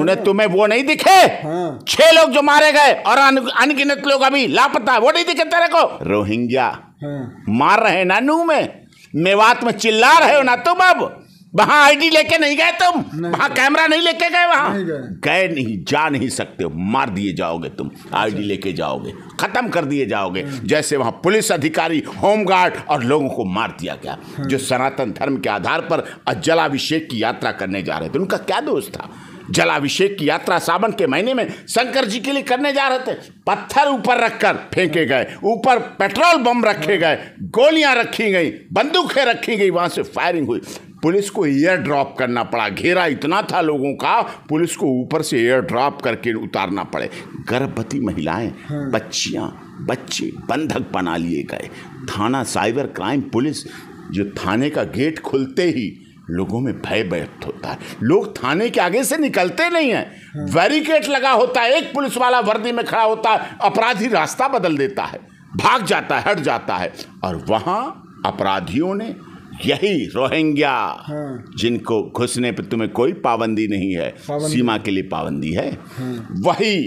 उन्हें तुम्हें वो नहीं दिखे हाँ। छह लोग जो मारे गए और अनगिनत लोग अभी लापता वो नहीं दिखे तेरे को रोहिंग्या हाँ। मार रहे नानू में मेवात में चिल्ला रहे हो ना तुम अब वहां आईडी लेके नहीं गए तुम वहां कैमरा नहीं लेके गए वहां गए नहीं जा नहीं सकते मार दिए जाओगे तुम आईडी अच्छा। लेके जाओगे खत्म कर दिए जाओगे हाँ। जैसे वहां पुलिस अधिकारी होमगार्ड और लोगों को मार दिया गया हाँ। जो सनातन धर्म के आधार पर अजलाभिषेक की यात्रा करने जा रहे थे उनका क्या दोष था जलाभिषेक की यात्रा सावन के महीने में शंकर जी के लिए करने जा रहे थे पत्थर ऊपर रखकर फेंके गए ऊपर पेट्रोल बम रखे गए गोलियां रखी गई बंदूकें रखी गई वहां से फायरिंग हुई पुलिस को एयर ड्रॉप करना पड़ा घेरा इतना था लोगों का पुलिस को ऊपर से एयर ड्रॉप करके उतारना पड़े गर्भवती महिलाएं हाँ। बच्चियां बच्चे बंधक बना लिए गए थाना साइबर क्राइम पुलिस जो थाने का गेट खुलते ही लोगों में भय व्यक्त होता है लोग थाने के आगे से निकलते नहीं हैं बैरिकेड लगा होता है एक पुलिस वाला वर्दी में खड़ा होता है अपराधी रास्ता बदल देता है भाग जाता है हट जाता है और वहाँ अपराधियों ने यही रोहिंग्या हाँ। जिनको घुसने पर तुम्हें कोई पाबंदी नहीं है सीमा के लिए पाबंदी है हाँ। वही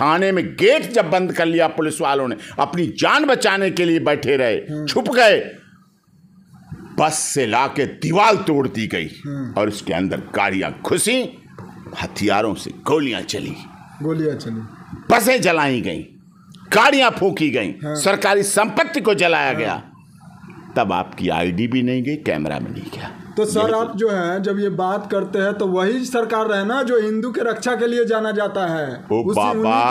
थाने में गेट जब बंद कर लिया पुलिस वालों ने अपनी जान बचाने के लिए बैठे रहे हाँ। छुप गए बस से ला के दीवार तोड़ दी गई हाँ। और उसके अंदर गाड़ियां घुसी हथियारों से गोलियां चली गोलियां चली बसें जलाई गई गाड़ियां फूकी गई हाँ। सरकारी संपत्ति को जलाया हाँ। गया तब आपकी आईडी भी नहीं गई कैमरा में नहीं गया तो सर आप जो है जब ये बात करते हैं तो वही सरकार है ना जो हिंदू के रक्षा के लिए जाना जाता है उन्हीं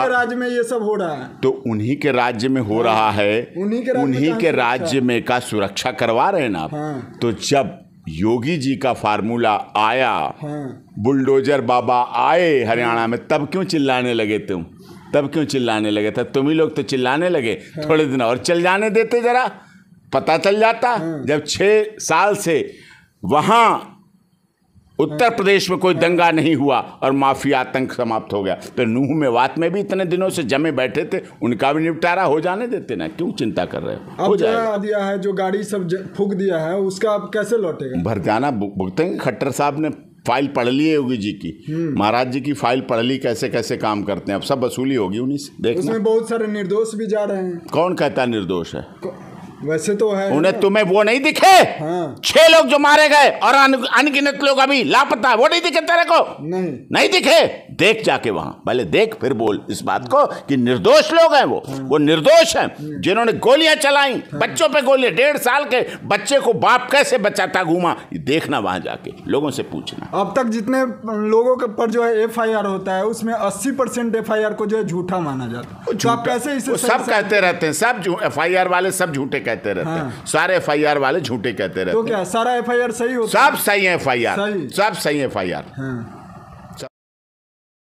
के राज्य में ये सब हो रहा है तो उन्हीं के राज्य में हो हाँ। रहा है उन्हीं के उन्हीं के राज्य में का सुरक्षा करवा रहे ना हाँ। तो जब योगी जी का फार्मूला आया हाँ। बुलडोजर बाबा आए हरियाणा हाँ। में तब क्यों चिल्लाने लगे तुम तब क्यों चिल्लाने लगे था तो तुम ही लोग तो चिल्लाने लगे हाँ। थोड़े दिन और चल जाने देते जरा पता चल जाता हाँ। जब छः साल से वहां उत्तर प्रदेश में कोई दंगा नहीं हुआ और माफिया आतंक समाप्त हो गया तो नूह में वात में भी इतने दिनों से जमे बैठे थे उनका भी निपटारा हो जाने देते ना क्यों चिंता कर रहे हो हो जाएगा दिया है जो गाड़ी सब फूक दिया है उसका आप कैसे लौटेगा भरताना भुगतेंगे खट्टर साहब ने फाइल पढ़ ली है योगी जी की हम्म। महाराज जी की फाइल पढ़ ली कैसे कैसे काम करते हैं अब सब वसूली होगी उन्हीं से देखना उसमें बहुत सारे निर्दोष भी जा रहे हैं कौन कहता निर्दोष है वैसे तो है उन्हें तुम्हें वो नहीं दिखे हाँ। छह लोग जो मारे गए और अनगिनत लोग अभी लापता है वो नहीं दिखे तेरे को नहीं नहीं दिखे देख जाके वहां पहले देख फिर बोल इस बात को कि निर्दोष लोग हैं वो वो निर्दोष हैं जिन्होंने गोलियां चलाई बच्चों पे गोलियां डेढ़ साल के बच्चे को बाप कैसे बचाता घूमा देखना वहां जाके लोगों से पूछना अब तक जितने लोगों के पर जो है एफ होता है उसमें अस्सी परसेंट एफ को जो है झूठा माना जाता है तो आप कैसे इसे सब कहते रहते हैं सब एफ आई आर वाले सब झूठे कहते रहते हैं हाँ। सारे एफ वाले झूठे कहते रहते हैं तो क्या सारा एफ सही होता सब सही है एफ सब सही एफ आई आर हाँ।